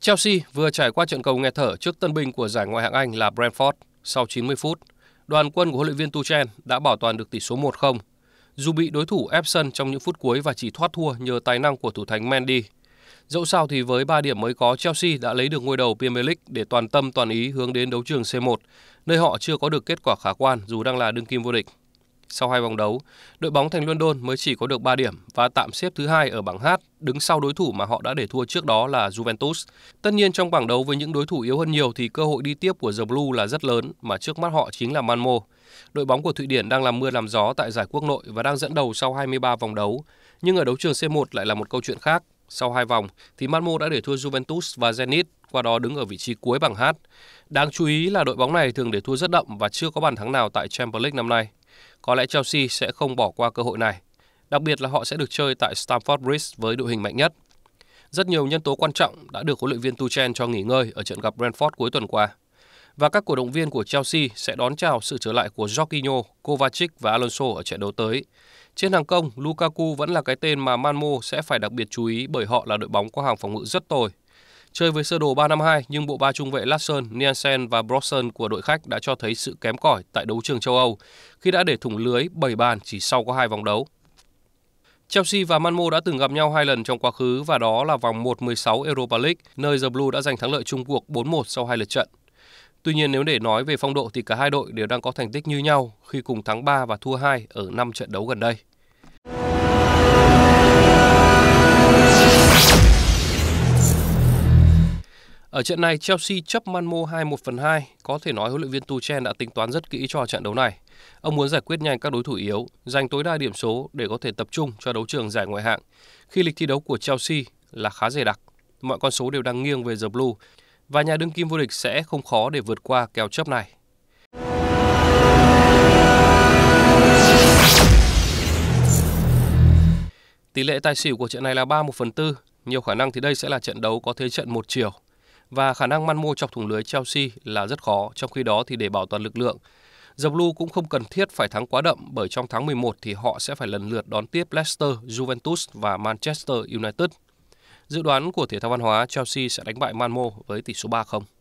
Chelsea vừa trải qua trận cầu nghe thở trước tân binh của giải ngoại hạng Anh là Brentford sau 90 phút. Đoàn quân của huấn luyện viên Tuchel đã bảo toàn được tỷ số 1-0. Dù bị đối thủ ép sân trong những phút cuối và chỉ thoát thua nhờ tài năng của thủ thành Mendy. Dẫu sao thì với 3 điểm mới có, Chelsea đã lấy được ngôi đầu Premier League để toàn tâm toàn ý hướng đến đấu trường C1, nơi họ chưa có được kết quả khả quan dù đang là đương kim vô địch sau hai vòng đấu, đội bóng thành London mới chỉ có được 3 điểm và tạm xếp thứ hai ở bảng H, đứng sau đối thủ mà họ đã để thua trước đó là Juventus. Tất nhiên trong bảng đấu với những đối thủ yếu hơn nhiều thì cơ hội đi tiếp của The Blue là rất lớn mà trước mắt họ chính là Malmo. Đội bóng của Thụy Điển đang làm mưa làm gió tại giải quốc nội và đang dẫn đầu sau 23 vòng đấu, nhưng ở đấu trường C1 lại là một câu chuyện khác. Sau hai vòng thì Malmo đã để thua Juventus và Zenit, qua đó đứng ở vị trí cuối bảng H. Đáng chú ý là đội bóng này thường để thua rất đậm và chưa có bàn thắng nào tại Champions League năm nay. Có lẽ Chelsea sẽ không bỏ qua cơ hội này, đặc biệt là họ sẽ được chơi tại Stamford Bridge với đội hình mạnh nhất. Rất nhiều nhân tố quan trọng đã được huấn luyện viên Tuchel cho nghỉ ngơi ở trận gặp Brentford cuối tuần qua. Và các cổ động viên của Chelsea sẽ đón chào sự trở lại của Jorginho, Kovacic và Alonso ở trận đấu tới. Trên hàng công, Lukaku vẫn là cái tên mà Manmo sẽ phải đặc biệt chú ý bởi họ là đội bóng có hàng phòng ngự rất tồi Chơi với sơ đồ 352 nhưng bộ ba trung vệ Larsen, Nielsen và Brosson của đội khách đã cho thấy sự kém cỏi tại đấu trường châu Âu khi đã để thủng lưới 7 bàn chỉ sau có hai vòng đấu. Chelsea và Manmo đã từng gặp nhau hai lần trong quá khứ và đó là vòng 1-16 Europa League, nơi The Blue đã giành thắng lợi chung cuộc 4-1 sau hai lượt trận. Tuy nhiên nếu để nói về phong độ thì cả hai đội đều đang có thành tích như nhau khi cùng thắng 3 và thua 2 ở 5 trận đấu gần đây. Ở trận này, Chelsea chấp Manmo 2-1 phần 2. Có thể nói huấn luyện viên Tuchel đã tính toán rất kỹ cho trận đấu này. Ông muốn giải quyết nhanh các đối thủ yếu, giành tối đa điểm số để có thể tập trung cho đấu trường giải ngoại hạng. Khi lịch thi đấu của Chelsea là khá dày đặc, mọi con số đều đang nghiêng về The Blue và nhà đương kim vô địch sẽ không khó để vượt qua kèo chấp này. Tỷ lệ tài xỉu của trận này là 3 1 phần 4. Nhiều khả năng thì đây sẽ là trận đấu có thế trận một chiều và khả năng man mua chọc thủng lưới Chelsea là rất khó, trong khi đó thì để bảo toàn lực lượng, The Blue cũng không cần thiết phải thắng quá đậm bởi trong tháng 11 thì họ sẽ phải lần lượt đón tiếp Leicester, Juventus và Manchester United. Dự đoán của Thể thao Văn hóa Chelsea sẽ đánh bại Man Mo với tỷ số 3-0.